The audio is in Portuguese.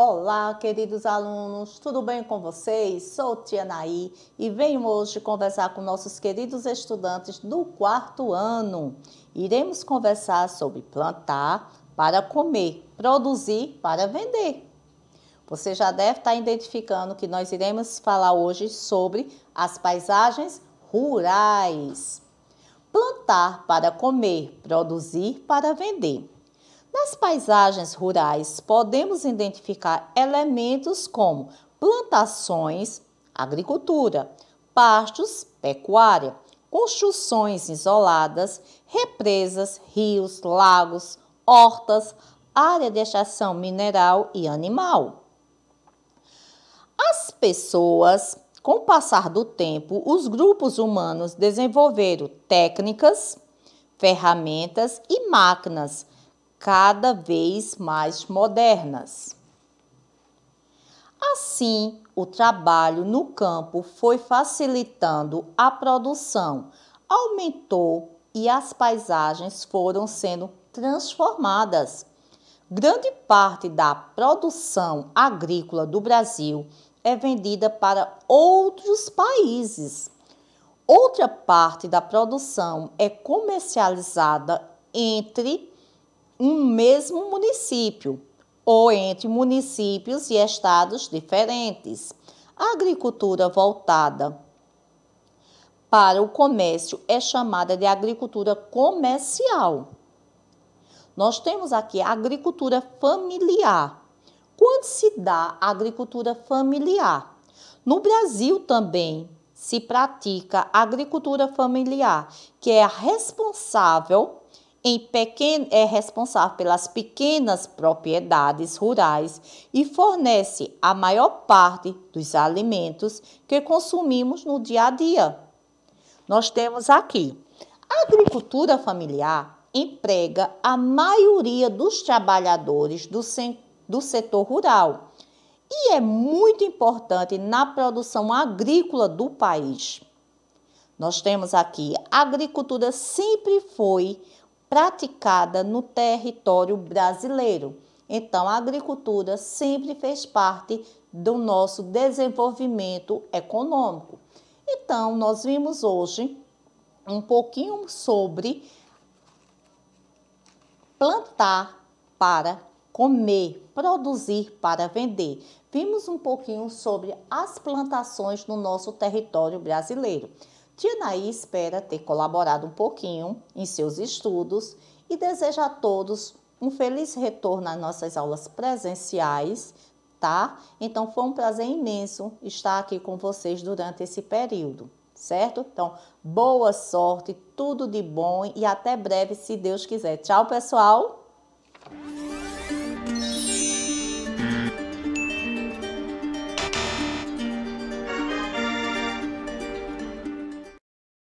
Olá, queridos alunos, tudo bem com vocês? Sou Tia Naí e venho hoje conversar com nossos queridos estudantes do quarto ano. Iremos conversar sobre plantar para comer, produzir para vender. Você já deve estar identificando que nós iremos falar hoje sobre as paisagens rurais. Plantar para comer, produzir para vender. Nas paisagens rurais, podemos identificar elementos como plantações, agricultura, pastos, pecuária, construções isoladas, represas, rios, lagos, hortas, área de extração mineral e animal. As pessoas, com o passar do tempo, os grupos humanos desenvolveram técnicas, ferramentas e máquinas cada vez mais modernas. Assim, o trabalho no campo foi facilitando a produção, aumentou e as paisagens foram sendo transformadas. Grande parte da produção agrícola do Brasil é vendida para outros países. Outra parte da produção é comercializada entre um mesmo município ou entre municípios e estados diferentes. A agricultura voltada para o comércio é chamada de agricultura comercial. Nós temos aqui a agricultura familiar. Quando se dá a agricultura familiar? No Brasil também se pratica a agricultura familiar, que é a responsável em é responsável pelas pequenas propriedades rurais e fornece a maior parte dos alimentos que consumimos no dia a dia. Nós temos aqui a agricultura familiar emprega a maioria dos trabalhadores do, do setor rural e é muito importante na produção agrícola do país. Nós temos aqui a agricultura sempre foi praticada no território brasileiro. Então, a agricultura sempre fez parte do nosso desenvolvimento econômico. Então, nós vimos hoje um pouquinho sobre plantar para comer, produzir para vender. Vimos um pouquinho sobre as plantações no nosso território brasileiro. Tinaí espera ter colaborado um pouquinho em seus estudos e deseja a todos um feliz retorno às nossas aulas presenciais, tá? Então foi um prazer imenso estar aqui com vocês durante esse período, certo? Então, boa sorte, tudo de bom e até breve, se Deus quiser. Tchau, pessoal!